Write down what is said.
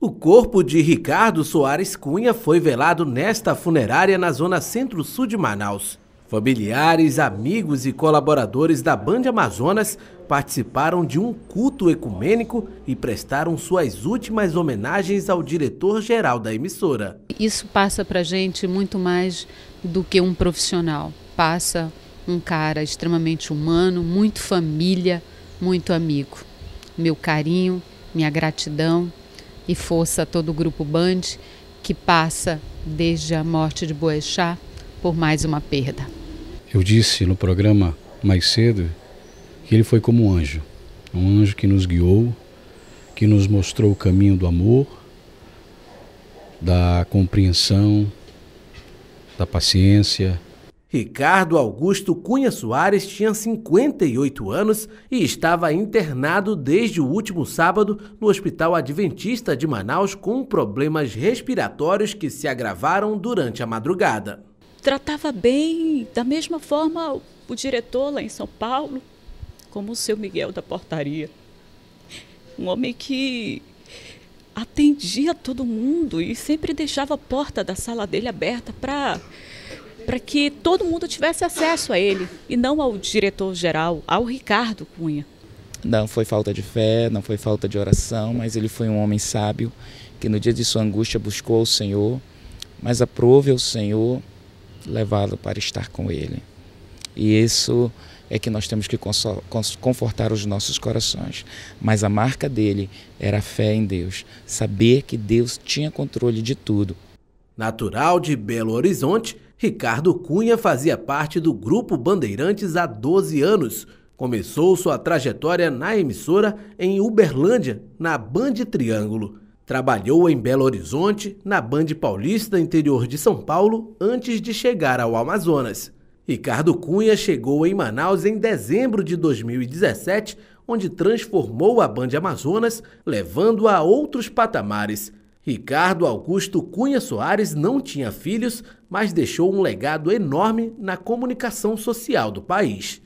O corpo de Ricardo Soares Cunha foi velado nesta funerária na zona centro-sul de Manaus. Familiares, amigos e colaboradores da Band Amazonas participaram de um culto ecumênico e prestaram suas últimas homenagens ao diretor-geral da emissora. Isso passa para gente muito mais do que um profissional. Passa um cara extremamente humano, muito família, muito amigo. Meu carinho, minha gratidão e força a todo o grupo Band que passa desde a morte de Boechat por mais uma perda. Eu disse no programa mais cedo que ele foi como um anjo, um anjo que nos guiou, que nos mostrou o caminho do amor, da compreensão, da paciência, Ricardo Augusto Cunha Soares tinha 58 anos e estava internado desde o último sábado no Hospital Adventista de Manaus com problemas respiratórios que se agravaram durante a madrugada. Tratava bem, da mesma forma, o diretor lá em São Paulo, como o seu Miguel da Portaria. Um homem que atendia todo mundo e sempre deixava a porta da sala dele aberta para para que todo mundo tivesse acesso a ele e não ao diretor-geral, ao Ricardo Cunha. Não foi falta de fé, não foi falta de oração, mas ele foi um homem sábio que no dia de sua angústia buscou o Senhor, mas aprove ao Senhor levá-lo para estar com ele. E isso é que nós temos que confortar os nossos corações. Mas a marca dele era a fé em Deus, saber que Deus tinha controle de tudo Natural de Belo Horizonte, Ricardo Cunha fazia parte do Grupo Bandeirantes há 12 anos. Começou sua trajetória na emissora em Uberlândia, na Band Triângulo. Trabalhou em Belo Horizonte, na Band Paulista, interior de São Paulo, antes de chegar ao Amazonas. Ricardo Cunha chegou em Manaus em dezembro de 2017, onde transformou a Band Amazonas, levando-a a outros patamares. Ricardo Augusto Cunha Soares não tinha filhos, mas deixou um legado enorme na comunicação social do país.